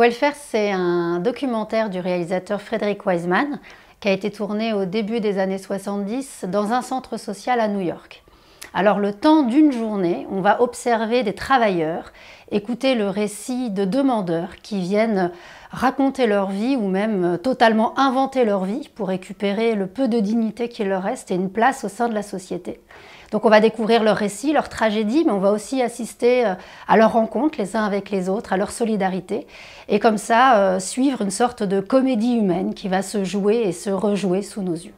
Welfare, c'est un documentaire du réalisateur Frederick Wiseman qui a été tourné au début des années 70 dans un centre social à New York. Alors le temps d'une journée, on va observer des travailleurs, écouter le récit de demandeurs qui viennent raconter leur vie ou même euh, totalement inventer leur vie pour récupérer le peu de dignité qui leur reste et une place au sein de la société. Donc on va découvrir leur récit, leur tragédie, mais on va aussi assister euh, à leurs rencontres les uns avec les autres, à leur solidarité, et comme ça euh, suivre une sorte de comédie humaine qui va se jouer et se rejouer sous nos yeux.